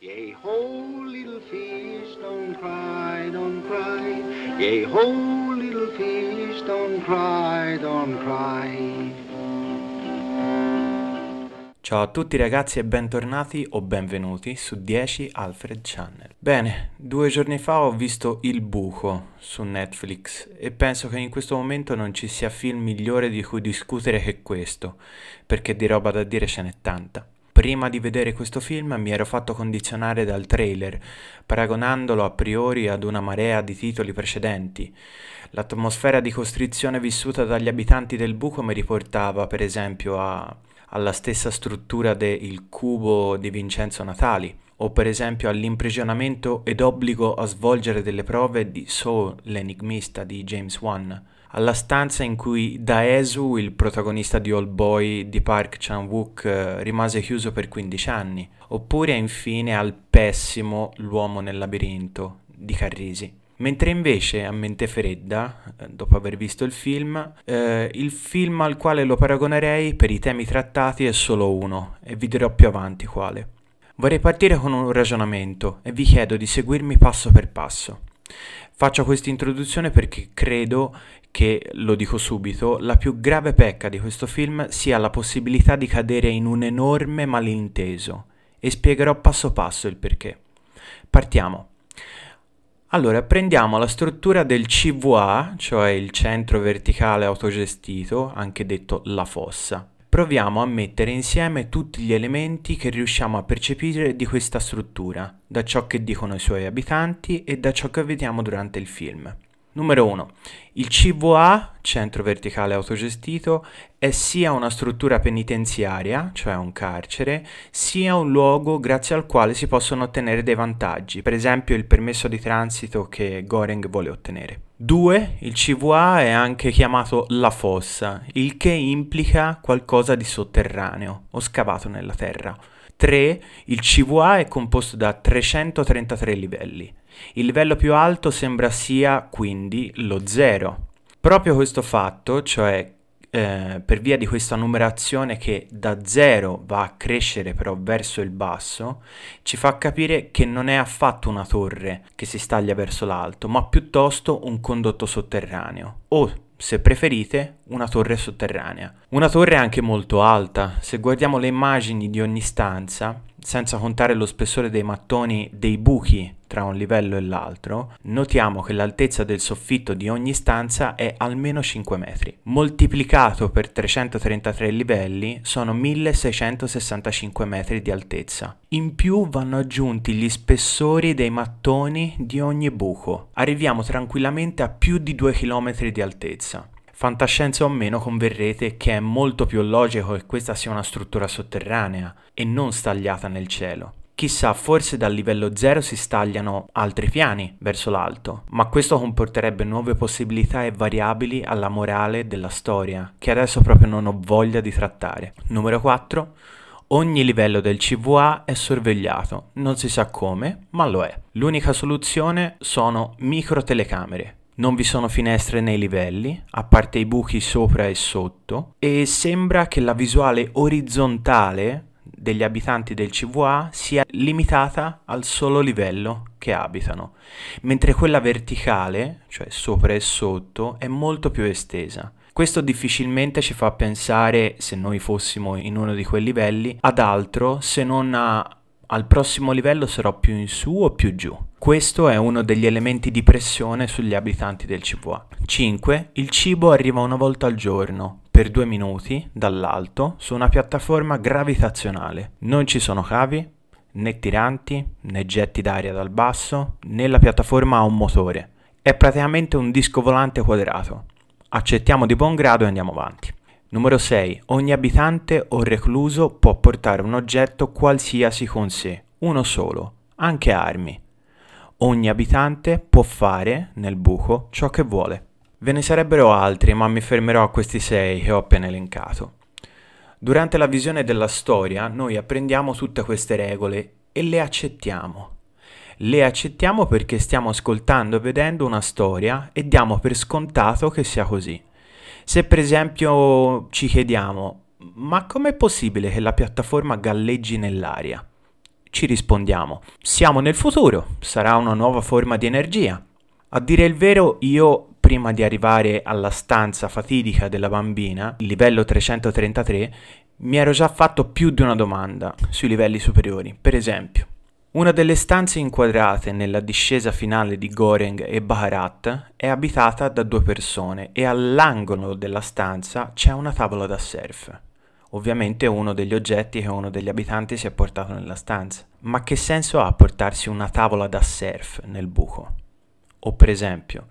Yea, ho, little fish, don't cry, don't cry. Yea, ho, little fish, don't cry, don't cry. Ciao a tutti ragazzi e bentornati o benvenuti su 10 Alfred Channel. Bene, due giorni fa ho visto Il Buco su Netflix e penso che in questo momento non ci sia film migliore di cui discutere che questo, perché di roba da dire ce n'è tanta. Prima di vedere questo film mi ero fatto condizionare dal trailer, paragonandolo a priori ad una marea di titoli precedenti. L'atmosfera di costrizione vissuta dagli abitanti del buco mi riportava, per esempio, a... alla stessa struttura de Il cubo di Vincenzo Natali, o per esempio all'imprigionamento ed obbligo a svolgere delle prove di Saul l'enigmista di James Wan alla stanza in cui Daesu, il protagonista di All Boy di Park Chan-wook, eh, rimase chiuso per 15 anni, oppure infine al pessimo L'uomo nel labirinto di Carrisi. Mentre invece a mente fredda, eh, dopo aver visto il film, eh, il film al quale lo paragonerei per i temi trattati è solo uno, e vi dirò più avanti quale. Vorrei partire con un ragionamento e vi chiedo di seguirmi passo per passo. Faccio questa introduzione perché credo che, lo dico subito, la più grave pecca di questo film sia la possibilità di cadere in un enorme malinteso e spiegherò passo passo il perché. Partiamo. Allora, prendiamo la struttura del CVA, cioè il centro verticale autogestito, anche detto la fossa. Proviamo a mettere insieme tutti gli elementi che riusciamo a percepire di questa struttura, da ciò che dicono i suoi abitanti e da ciò che vediamo durante il film. Numero 1. Il CVA, centro verticale autogestito, è sia una struttura penitenziaria, cioè un carcere, sia un luogo grazie al quale si possono ottenere dei vantaggi, per esempio il permesso di transito che Goring vuole ottenere. 2. Il CVA è anche chiamato la fossa, il che implica qualcosa di sotterraneo o scavato nella terra. 3. Il CVA è composto da 333 livelli. Il livello più alto sembra sia quindi lo zero. Proprio questo fatto, cioè eh, per via di questa numerazione che da zero va a crescere però verso il basso, ci fa capire che non è affatto una torre che si staglia verso l'alto, ma piuttosto un condotto sotterraneo o se preferite, una torre sotterranea. Una torre anche molto alta, se guardiamo le immagini di ogni stanza, senza contare lo spessore dei mattoni dei buchi tra un livello e l'altro, notiamo che l'altezza del soffitto di ogni stanza è almeno 5 metri. Moltiplicato per 333 livelli sono 1665 metri di altezza. In più vanno aggiunti gli spessori dei mattoni di ogni buco. Arriviamo tranquillamente a più di 2 km di altezza. Fantascienza o meno converrete che è molto più logico che questa sia una struttura sotterranea e non stagliata nel cielo. Chissà, forse dal livello 0 si stagliano altri piani verso l'alto, ma questo comporterebbe nuove possibilità e variabili alla morale della storia, che adesso proprio non ho voglia di trattare. Numero 4. Ogni livello del CVA è sorvegliato, non si sa come, ma lo è. L'unica soluzione sono micro telecamere, non vi sono finestre nei livelli, a parte i buchi sopra e sotto, e sembra che la visuale orizzontale degli abitanti del CVA sia limitata al solo livello che abitano, mentre quella verticale, cioè sopra e sotto, è molto più estesa. Questo difficilmente ci fa pensare, se noi fossimo in uno di quei livelli, ad altro se non a, al prossimo livello sarò più in su o più giù. Questo è uno degli elementi di pressione sugli abitanti del CVA. 5. Il cibo arriva una volta al giorno, per due minuti, dall'alto, su una piattaforma gravitazionale. Non ci sono cavi, né tiranti, né getti d'aria dal basso, né la piattaforma ha un motore. È praticamente un disco volante quadrato. Accettiamo di buon grado e andiamo avanti. Numero 6. Ogni abitante o recluso può portare un oggetto qualsiasi con sé, uno solo, anche armi ogni abitante può fare nel buco ciò che vuole. Ve ne sarebbero altri, ma mi fermerò a questi sei che ho appena elencato. Durante la visione della storia noi apprendiamo tutte queste regole e le accettiamo. Le accettiamo perché stiamo ascoltando e vedendo una storia e diamo per scontato che sia così. Se per esempio ci chiediamo ma com'è possibile che la piattaforma galleggi nell'aria? ci rispondiamo. Siamo nel futuro, sarà una nuova forma di energia. A dire il vero, io prima di arrivare alla stanza fatidica della bambina, livello 333, mi ero già fatto più di una domanda sui livelli superiori. Per esempio, una delle stanze inquadrate nella discesa finale di Goreng e Baharat è abitata da due persone e all'angolo della stanza c'è una tavola da surf. Ovviamente uno degli oggetti che uno degli abitanti si è portato nella stanza. Ma che senso ha portarsi una tavola da surf nel buco? O per esempio,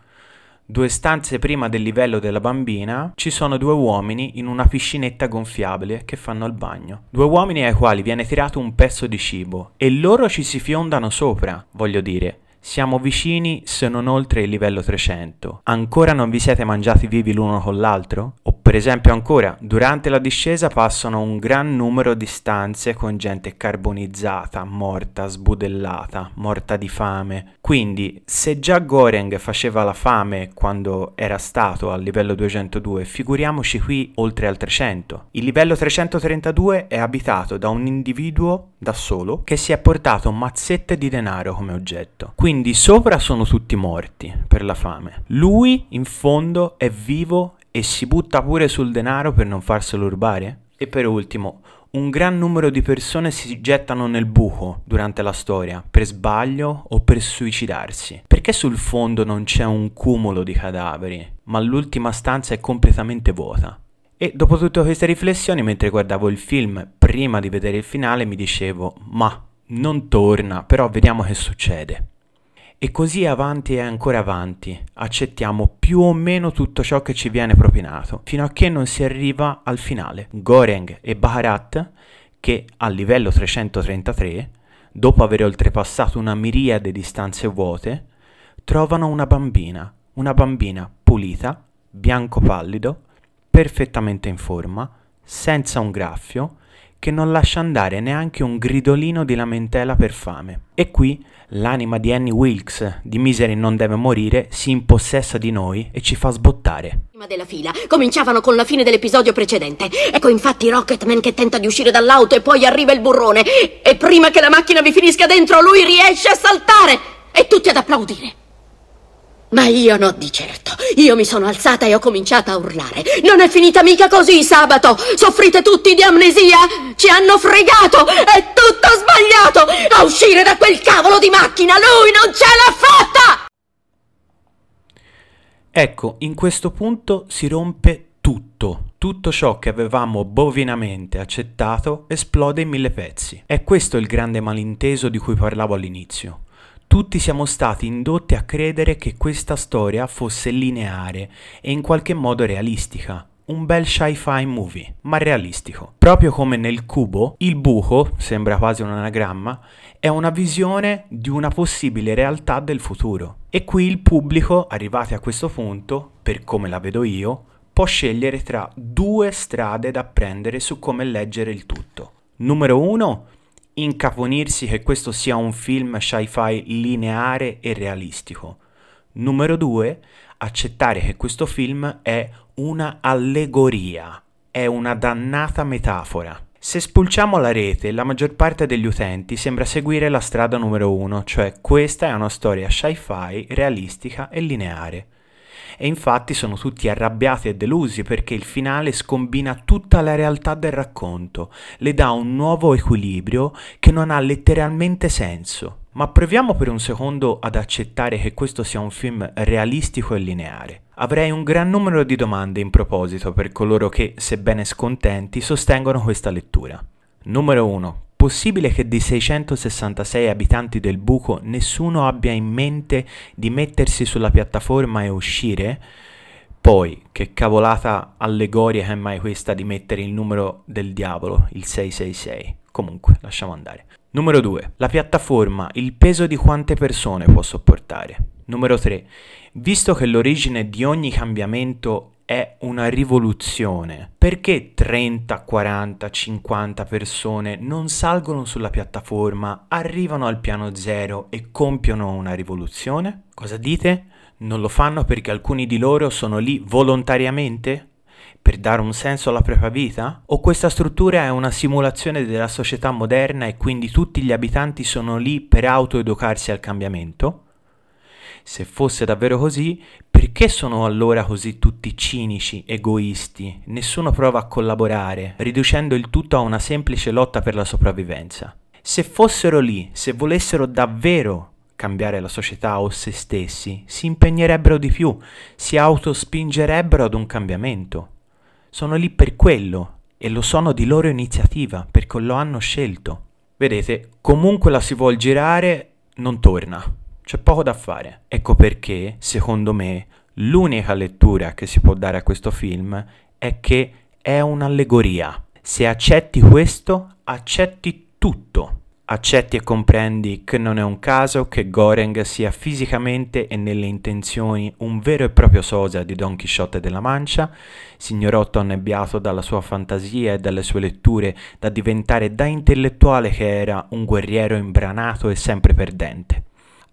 due stanze prima del livello della bambina ci sono due uomini in una piscinetta gonfiabile che fanno il bagno. Due uomini ai quali viene tirato un pezzo di cibo e loro ci si fiondano sopra, voglio dire. Siamo vicini se non oltre il livello 300. Ancora non vi siete mangiati vivi l'uno con l'altro? Per esempio ancora, durante la discesa passano un gran numero di stanze con gente carbonizzata, morta, sbudellata, morta di fame. Quindi, se già Goreng faceva la fame quando era stato al livello 202, figuriamoci qui oltre al 300. Il livello 332 è abitato da un individuo da solo che si è portato mazzette di denaro come oggetto. Quindi sopra sono tutti morti per la fame. Lui in fondo è vivo e si butta pure sul denaro per non farselo rubare? E per ultimo, un gran numero di persone si gettano nel buco durante la storia, per sbaglio o per suicidarsi. Perché sul fondo non c'è un cumulo di cadaveri, ma l'ultima stanza è completamente vuota? E dopo tutte queste riflessioni, mentre guardavo il film, prima di vedere il finale, mi dicevo, ma non torna, però vediamo che succede. E così avanti e ancora avanti, accettiamo più o meno tutto ciò che ci viene propinato, fino a che non si arriva al finale. Goreng e Baharat, che a livello 333, dopo aver oltrepassato una miriade di stanze vuote, trovano una bambina, una bambina pulita, bianco pallido, perfettamente in forma, senza un graffio, che non lascia andare neanche un gridolino di lamentela per fame. E qui l'anima di Annie Wilkes, di Misery non deve morire, si impossessa di noi e ci fa sbottare. Prima della fila cominciavano con la fine dell'episodio precedente. Ecco infatti Rocketman che tenta di uscire dall'auto e poi arriva il burrone. E prima che la macchina vi finisca dentro, lui riesce a saltare! E tutti ad applaudire. Ma io no di certo. Io mi sono alzata e ho cominciato a urlare. Non è finita mica così sabato. Soffrite tutti di amnesia. Ci hanno fregato. È tutto sbagliato. A uscire da quel cavolo di macchina lui non ce l'ha fatta. Ecco, in questo punto si rompe tutto. Tutto ciò che avevamo bovinamente accettato esplode in mille pezzi. È questo il grande malinteso di cui parlavo all'inizio. Tutti siamo stati indotti a credere che questa storia fosse lineare e in qualche modo realistica. Un bel sci-fi movie, ma realistico. Proprio come nel cubo, il buco, sembra quasi un anagramma, è una visione di una possibile realtà del futuro. E qui il pubblico, arrivati a questo punto, per come la vedo io, può scegliere tra due strade da prendere su come leggere il tutto. Numero 1 incaponirsi che questo sia un film sci-fi lineare e realistico. Numero 2, accettare che questo film è una allegoria, è una dannata metafora. Se spulciamo la rete, la maggior parte degli utenti sembra seguire la strada numero 1, cioè questa è una storia sci-fi realistica e lineare e infatti sono tutti arrabbiati e delusi perché il finale scombina tutta la realtà del racconto, le dà un nuovo equilibrio che non ha letteralmente senso. Ma proviamo per un secondo ad accettare che questo sia un film realistico e lineare. Avrei un gran numero di domande in proposito per coloro che, sebbene scontenti, sostengono questa lettura. Numero 1 possibile che dei 666 abitanti del buco nessuno abbia in mente di mettersi sulla piattaforma e uscire? Poi, che cavolata allegorica è mai questa di mettere il numero del diavolo, il 666? Comunque, lasciamo andare. Numero 2. La piattaforma, il peso di quante persone può sopportare. Numero 3. Visto che l'origine di ogni cambiamento è una rivoluzione, perché 30, 40, 50 persone non salgono sulla piattaforma, arrivano al piano zero e compiono una rivoluzione? Cosa dite? Non lo fanno perché alcuni di loro sono lì volontariamente? per dare un senso alla propria vita? O questa struttura è una simulazione della società moderna e quindi tutti gli abitanti sono lì per autoeducarsi al cambiamento? Se fosse davvero così, perché sono allora così tutti cinici, egoisti? Nessuno prova a collaborare, riducendo il tutto a una semplice lotta per la sopravvivenza. Se fossero lì, se volessero davvero cambiare la società o se stessi, si impegnerebbero di più, si autospingerebbero ad un cambiamento. Sono lì per quello e lo sono di loro iniziativa perché lo hanno scelto. Vedete, comunque la si vuol girare, non torna. C'è poco da fare. Ecco perché, secondo me, l'unica lettura che si può dare a questo film è che è un'allegoria. Se accetti questo, accetti tutto. Accetti e comprendi che non è un caso che Goreng sia fisicamente e nelle intenzioni un vero e proprio sosia di Don Chisciotte della Mancia, signor Otto annebbiato dalla sua fantasia e dalle sue letture, da diventare da intellettuale che era un guerriero imbranato e sempre perdente.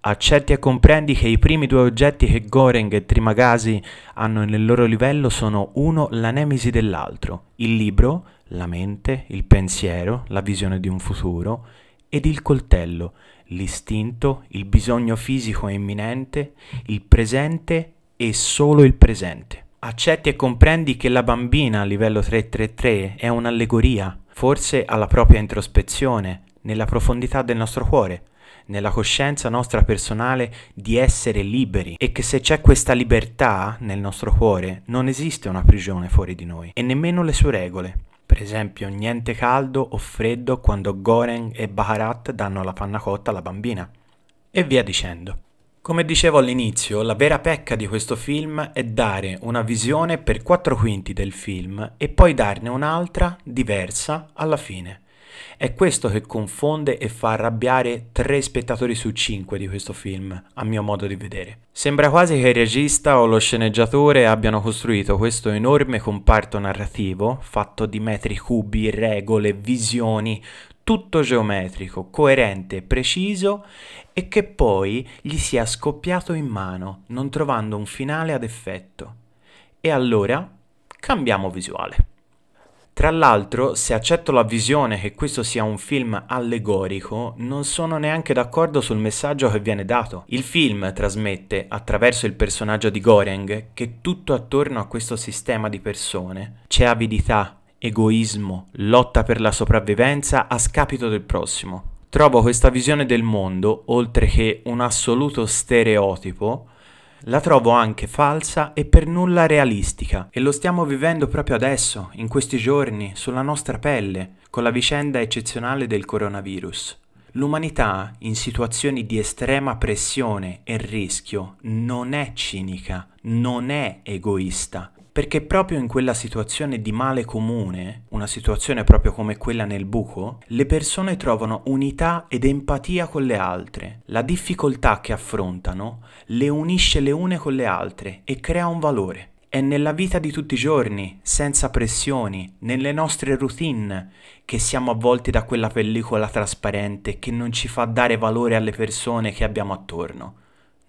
Accetti e comprendi che i primi due oggetti che Goreng e Trimagasi hanno nel loro livello sono uno la nemesi dell'altro, il libro, la mente, il pensiero, la visione di un futuro, ed il coltello, l'istinto, il bisogno fisico imminente, il presente e solo il presente. Accetti e comprendi che la bambina a livello 333 è un'allegoria, forse alla propria introspezione, nella profondità del nostro cuore, nella coscienza nostra personale di essere liberi e che se c'è questa libertà nel nostro cuore non esiste una prigione fuori di noi e nemmeno le sue regole. Per esempio, niente caldo o freddo quando Goreng e Baharat danno la panna cotta alla bambina. E via dicendo. Come dicevo all'inizio, la vera pecca di questo film è dare una visione per quattro quinti del film e poi darne un'altra diversa alla fine. È questo che confonde e fa arrabbiare tre spettatori su cinque di questo film, a mio modo di vedere. Sembra quasi che il regista o lo sceneggiatore abbiano costruito questo enorme comparto narrativo, fatto di metri cubi, regole, visioni, tutto geometrico, coerente, preciso e che poi gli sia scoppiato in mano, non trovando un finale ad effetto. E allora cambiamo visuale. Tra l'altro, se accetto la visione che questo sia un film allegorico, non sono neanche d'accordo sul messaggio che viene dato. Il film trasmette, attraverso il personaggio di Goreng, che tutto attorno a questo sistema di persone c'è avidità, egoismo, lotta per la sopravvivenza a scapito del prossimo. Trovo questa visione del mondo, oltre che un assoluto stereotipo, la trovo anche falsa e per nulla realistica e lo stiamo vivendo proprio adesso, in questi giorni, sulla nostra pelle, con la vicenda eccezionale del coronavirus. L'umanità, in situazioni di estrema pressione e rischio, non è cinica, non è egoista, perché proprio in quella situazione di male comune, una situazione proprio come quella nel buco, le persone trovano unità ed empatia con le altre. La difficoltà che affrontano le unisce le une con le altre e crea un valore. È nella vita di tutti i giorni, senza pressioni, nelle nostre routine, che siamo avvolti da quella pellicola trasparente che non ci fa dare valore alle persone che abbiamo attorno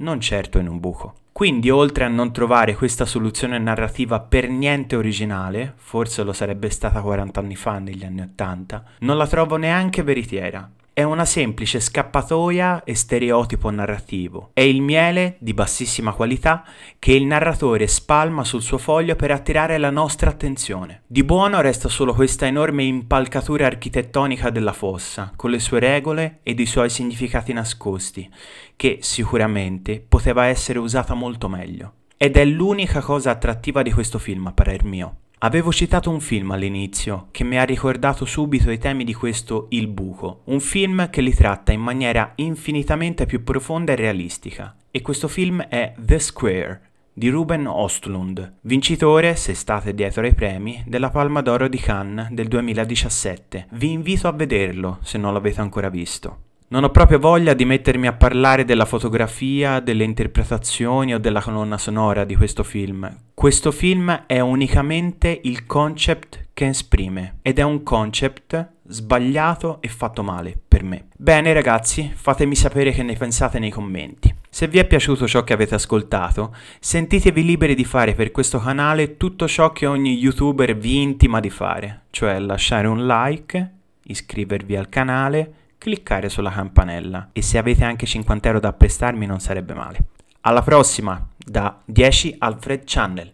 non certo in un buco. Quindi oltre a non trovare questa soluzione narrativa per niente originale, forse lo sarebbe stata 40 anni fa negli anni 80, non la trovo neanche veritiera, è una semplice scappatoia e stereotipo narrativo. È il miele di bassissima qualità che il narratore spalma sul suo foglio per attirare la nostra attenzione. Di buono resta solo questa enorme impalcatura architettonica della fossa, con le sue regole ed i suoi significati nascosti, che sicuramente poteva essere usata molto meglio. Ed è l'unica cosa attrattiva di questo film, a parer mio. Avevo citato un film all'inizio che mi ha ricordato subito i temi di questo Il buco, un film che li tratta in maniera infinitamente più profonda e realistica. E questo film è The Square di Ruben Ostlund, vincitore, se state dietro ai premi, della Palma d'Oro di Cannes del 2017. Vi invito a vederlo se non l'avete ancora visto. Non ho proprio voglia di mettermi a parlare della fotografia, delle interpretazioni o della colonna sonora di questo film. Questo film è unicamente il concept che esprime ed è un concept sbagliato e fatto male per me. Bene ragazzi, fatemi sapere che ne pensate nei commenti. Se vi è piaciuto ciò che avete ascoltato, sentitevi liberi di fare per questo canale tutto ciò che ogni youtuber vi intima di fare, cioè lasciare un like, iscrivervi al canale, cliccare sulla campanella e se avete anche 50 euro da prestarmi non sarebbe male. Alla prossima da 10 Alfred Channel.